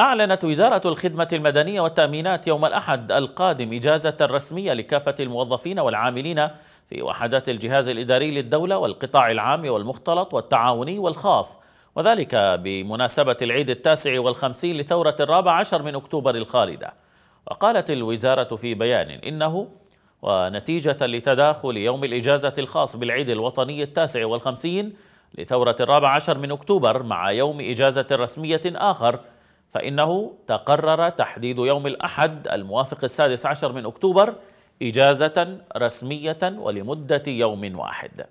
أعلنت وزارة الخدمة المدنية والتأمينات يوم الأحد القادم إجازة رسمية لكافة الموظفين والعاملين في وحدات الجهاز الإداري للدولة والقطاع العام والمختلط والتعاوني والخاص وذلك بمناسبة العيد التاسع والخمسين لثورة الرابع عشر من أكتوبر الخالدة وقالت الوزارة في بيان إنه ونتيجة لتداخل يوم الإجازة الخاص بالعيد الوطني التاسع والخمسين لثورة الرابع عشر من أكتوبر مع يوم إجازة رسمية آخر فإنه تقرر تحديد يوم الأحد الموافق السادس عشر من أكتوبر إجازة رسمية ولمدة يوم واحد